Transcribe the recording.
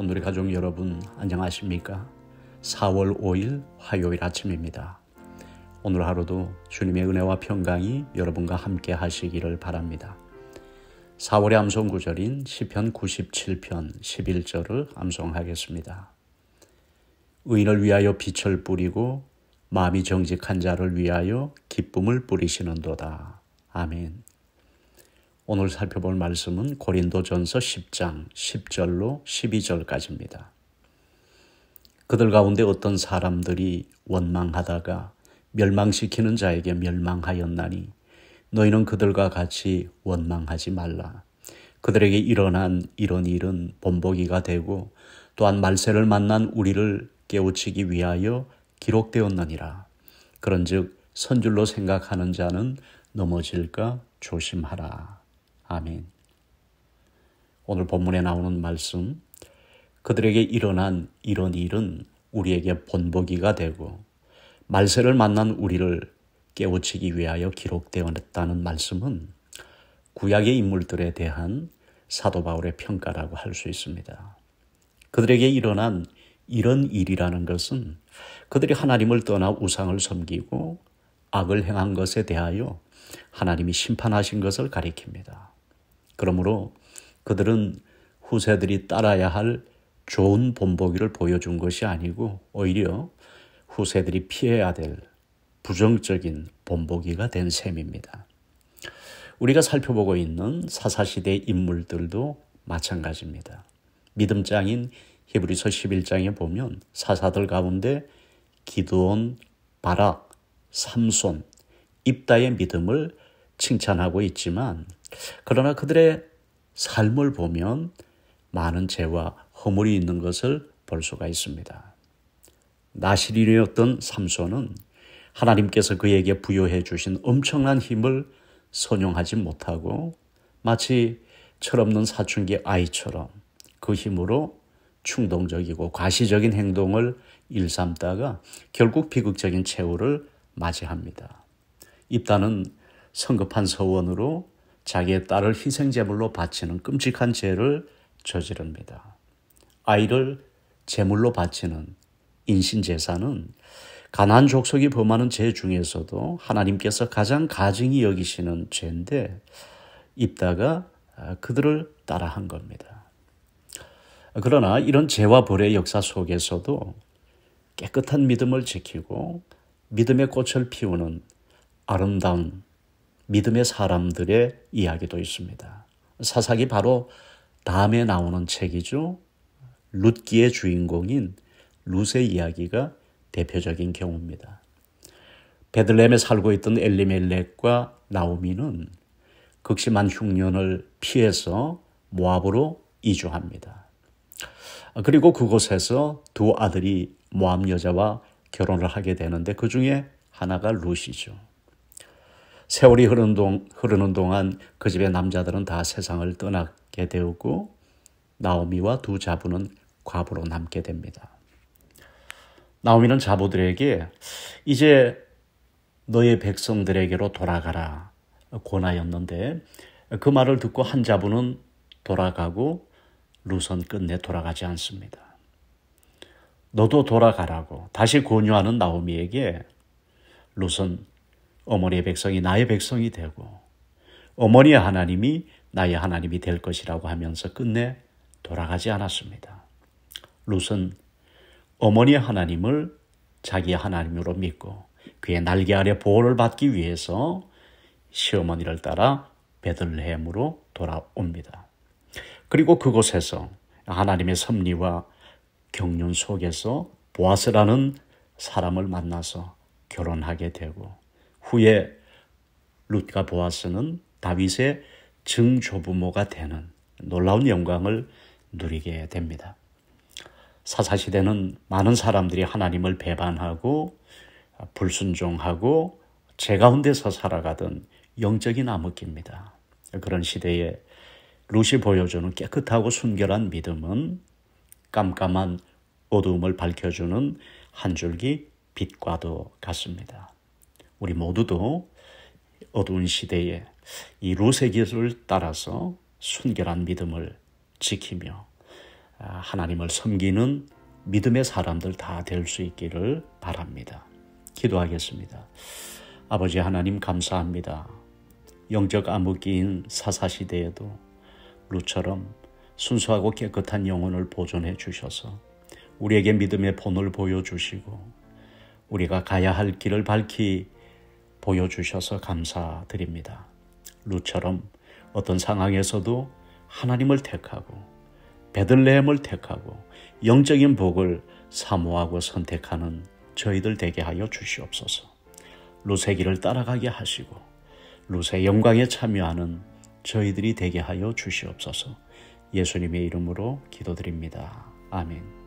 오늘의 가족 여러분 안녕하십니까? 4월 5일 화요일 아침입니다. 오늘 하루도 주님의 은혜와 평강이 여러분과 함께 하시기를 바랍니다. 4월의 암송 구절인 시편 97편 11절을 암송하겠습니다. 의인을 위하여 빛을 뿌리고 마음이 정직한 자를 위하여 기쁨을 뿌리시는도다. 아멘. 오늘 살펴볼 말씀은 고린도전서 10장 10절로 12절까지입니다. 그들 가운데 어떤 사람들이 원망하다가 멸망시키는 자에게 멸망하였나니 너희는 그들과 같이 원망하지 말라. 그들에게 일어난 이런 일은 본보기가 되고 또한 말세를 만난 우리를 깨우치기 위하여 기록되었느니라. 그런즉 선줄로 생각하는 자는 넘어질까 조심하라. 아멘. 오늘 본문에 나오는 말씀, 그들에게 일어난 이런 일은 우리에게 본보기가 되고 말세를 만난 우리를 깨우치기 위하여 기록되어냈다는 말씀은 구약의 인물들에 대한 사도 바울의 평가라고 할 수 있습니다. 그들에게 일어난 이런 일이라는 것은 그들이 하나님을 떠나 우상을 섬기고 악을 행한 것에 대하여 하나님이 심판하신 것을 가리킵니다. 그러므로 그들은 후세들이 따라야 할 좋은 본보기를 보여준 것이 아니고 오히려 후세들이 피해야 될 부정적인 본보기가 된 셈입니다. 우리가 살펴보고 있는 사사시대 인물들도 마찬가지입니다. 믿음장인 히브리서 11장에 보면 사사들 가운데 기드온, 바락, 삼손, 입다의 믿음을 칭찬하고 있지만 그러나 그들의 삶을 보면 많은 죄와 허물이 있는 것을 볼 수가 있습니다. 나시린이었던 삼손은 하나님께서 그에게 부여해 주신 엄청난 힘을 선용하지 못하고 마치 철없는 사춘기 아이처럼 그 힘으로 충동적이고 과시적인 행동을 일삼다가 결국 비극적인 최후를 맞이합니다. 입다는 성급한 서원으로 자기의 딸을 희생제물로 바치는 끔찍한 죄를 저지릅니다. 아이를 제물로 바치는 인신제사는 가난 족속이 범하는 죄 중에서도 하나님께서 가장 가증히 여기시는 죄인데 입다가 그들을 따라한 겁니다. 그러나 이런 죄와 벌의 역사 속에서도 깨끗한 믿음을 지키고 믿음의 꽃을 피우는 아름다운 믿음의 사람들의 이야기도 있습니다. 사사기 바로 다음에 나오는 책이죠. 룻기의 주인공인 룻의 이야기가 대표적인 경우입니다. 베들렘에 살고 있던 엘리멜렉과 나오미는 극심한 흉년을 피해서 모압으로 이주합니다. 그리고 그곳에서 두 아들이 모압 여자와 결혼을 하게 되는데 그 중에 하나가 룻이죠. 세월이 흐르는, 동, 흐르는 동안 그 집의 남자들은 다 세상을 떠나게 되었고 나오미와 두 자부는 과부로 남게 됩니다. 나오미는 자부들에게 이제 너의 백성들에게로 돌아가라 권하였는데 그 말을 듣고 한 자부는 돌아가고 루선 끝내 돌아가지 않습니다. 너도 돌아가라고 다시 권유하는 나오미에게 루선 어머니의 백성이 나의 백성이 되고 어머니의 하나님이 나의 하나님이 될 것이라고 하면서 끝내 돌아가지 않았습니다. 룻은 어머니의 하나님을 자기의 하나님으로 믿고 그의 날개 아래 보호를 받기 위해서 시어머니를 따라 베들레헴으로 돌아옵니다. 그리고 그곳에서 하나님의 섭리와 경륜 속에서 보아스라는 사람을 만나서 결혼하게 되고 후에 룻과 보아스는 다윗의 증조부모가 되는 놀라운 영광을 누리게 됩니다. 사사시대는 많은 사람들이 하나님을 배반하고 불순종하고 제 가운데서 살아가던 영적인 암흑기입니다. 그런 시대에 룻이 보여주는 깨끗하고 순결한 믿음은 깜깜한 어두움을 밝혀주는 한 줄기 빛과도 같습니다. 우리 모두도 어두운 시대에 이 루세 술을 따라서 순결한 믿음을 지키며 아, 하나님을 섬기는 믿음의 사람들 다 될 수 있기를 바랍니다. 기도하겠습니다. 아버지 하나님 감사합니다. 영적 암흑기인 사사시대에도 루처럼 순수하고 깨끗한 영혼을 보존해 주셔서 우리에게 믿음의 본을 보여주시고 우리가 가야 할 길을 밝히 보여주셔서 감사드립니다. 루처럼 어떤 상황에서도 하나님을 택하고 베들레헴을 택하고 영적인 복을 사모하고 선택하는 저희들 되게 하여 주시옵소서. 루세 길을 따라가게 하시고 루세 영광에 참여하는 저희들이 되게 하여 주시옵소서. 예수님의 이름으로 기도드립니다. 아멘.